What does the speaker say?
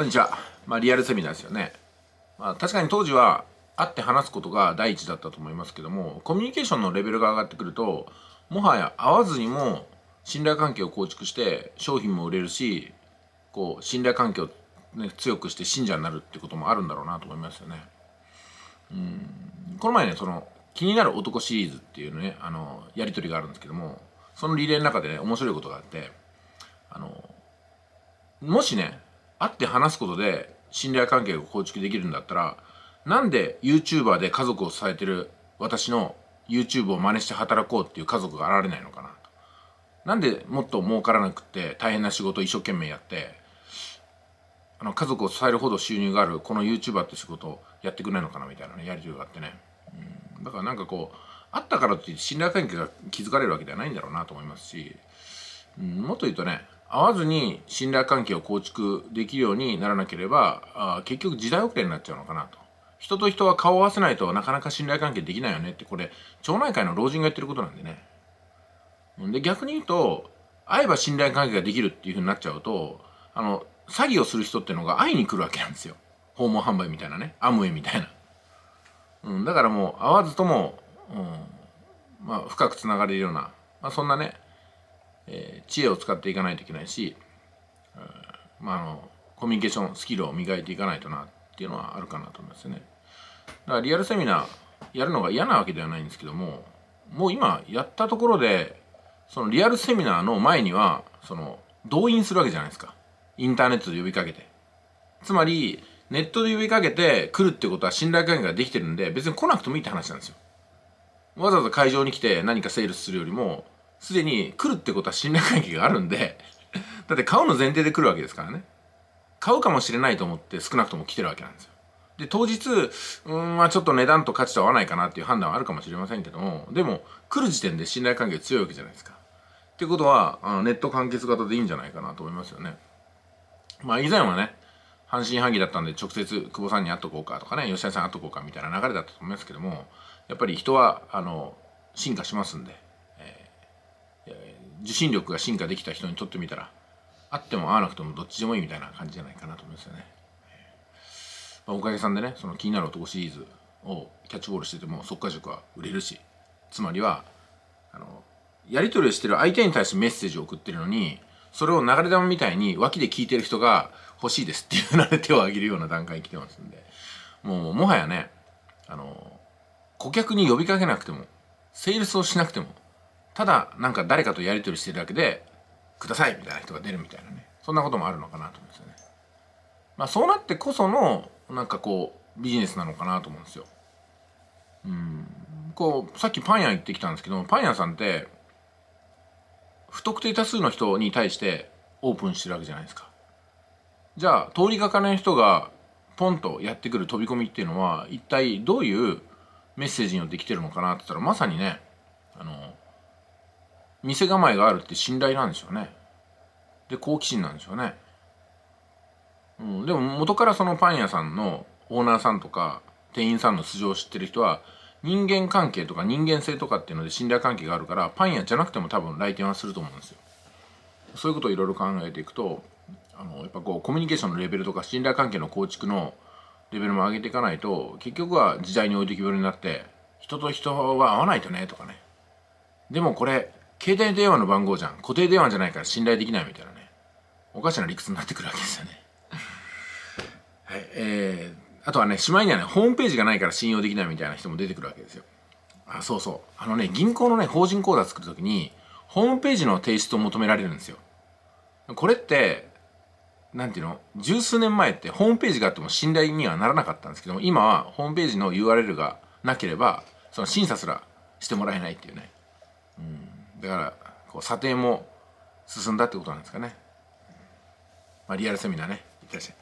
こんにちは。まあ、リアルセミナーですよね。まあ、確かに当時は、会って話すことが第一だったと思いますけども、コミュニケーションのレベルが上がってくると、もはや会わずにも信頼関係を構築して、商品も売れるし、こう、信頼関係を、ね、強くして信者になるってこともあるんだろうなと思いますよね。うん。この前ね、その、気になる男シリーズっていうね、あの、やりとりがあるんですけども、そのリレーの中でね、面白いことがあって、あの、もしね、会って話すことで信頼関係を構築できるんだったらなんで YouTuber で家族を支えてる私の YouTube を真似して働こうっていう家族が現れないのかなと。なんでもっと儲からなくって大変な仕事を一生懸命やってあの家族を支えるほど収入があるこの YouTuber って仕事をやってくれないのかなみたいなねやり取りがあってね、うん、だからなんかこうあったからって信頼関係が築かれるわけではないんだろうなと思いますし、うん、もっと言うとね合わずに信頼関係を構築できるようにならなければあ結局時代遅れになっちゃうのかなと人と人は顔を合わせないとなかなか信頼関係できないよねってこれ町内会の老人が言ってることなんでねで逆に言うと会えば信頼関係ができるっていうふうになっちゃうとあの詐欺をする人っていうのが会いに来るわけなんですよ訪問販売みたいなねアムウェイみたいな、うん、だからもう会わずとも、うん、まあ、深くつながれるような、まあ、そんなねえー、知恵を使っていかないといけないし、うん、まあ、あのコミュニケーションスキルを磨いていかないとなっていうのはあるかなと思いますね。だからリアルセミナーやるのが嫌なわけではないんですけどももう今やったところでそのリアルセミナーの前にはその動員するわけじゃないですかインターネットで呼びかけてつまりネットで呼びかけて来るってことは信頼関係ができてるんで別に来なくてもいいって話なんですよわざわざ会場に来て何かセールスするよりもすでに来るってことは信頼関係があるんでだって買うの前提で来るわけですからね。買うかもしれないと思って少なくとも来てるわけなんですよ。で、当日、うん、まあちょっと値段と価値と合わないかなっていう判断はあるかもしれませんけども、でも、来る時点で信頼関係強いわけじゃないですか。ってことは、あのネット完結型でいいんじゃないかなと思いますよね。まあ以前はね、半信半疑だったんで直接久保さんに会っとこうかとかね、吉田さん会っとこうかみたいな流れだったと思いますけども、やっぱり人は、あの、進化しますんで。受信力が進化できた人にとってみたらあっても合わなくてもどっちでもいいみたいな感じじゃないかなと思いますよね。まあ、おかげさんでねその気になる男シリーズをキャッチボールしてても速化塾は売れるしつまりはあのやり取りをしてる相手に対してメッセージを送ってるのにそれを流れ玉みたいに脇で聞いてる人が欲しいですって言われ手を挙げるような段階に来てますんでもうもはやねあの顧客に呼びかけなくてもセールスをしなくてもただなんか誰かとやり取りしてるだけで「ください」みたいな人が出るみたいなねそんなこともあるのかなと思うんですよね。まあ、そうなってこそのなんかこうビジネスなのかなと思うんですよ。うんこうさっきパン屋行ってきたんですけどパン屋さんって不特定多数の人に対してオープンしてるわけじゃないですか。じゃあ通りがかりの人がポンとやってくる飛び込みっていうのは一体どういうメッセージによってきてるのかなって言ったらまさにね店構えがあるって信頼なんですよねで好奇心なんですよね、うん、でも元からそのパン屋さんのオーナーさんとか店員さんの素性を知ってる人は人間関係とか人間性とかっていうので信頼関係があるからパン屋じゃなくても多分来店はすると思うんですよそういうことをいろいろ考えていくとあのやっぱこうコミュニケーションのレベルとか信頼関係の構築のレベルも上げていかないと結局は時代に置いてきぼりになって人と人は合わないとねとかねでもこれ携帯電話の番号じゃん固定電話じゃないから信頼できないみたいなねおかしな理屈になってくるわけですよね はいえー、あとはねしまいにはねホームページがないから信用できないみたいな人も出てくるわけですよあそうそうあのね銀行のね法人口座作るときにホームページの提出を求められるんですよこれってなんていうの十数年前ってホームページがあっても信頼にはならなかったんですけども今はホームページの URL がなければその審査すらしてもらえないっていうね、うん、だからこう査定も進んだってことなんですかね、まあ、リアルセミナーねいってらっしゃい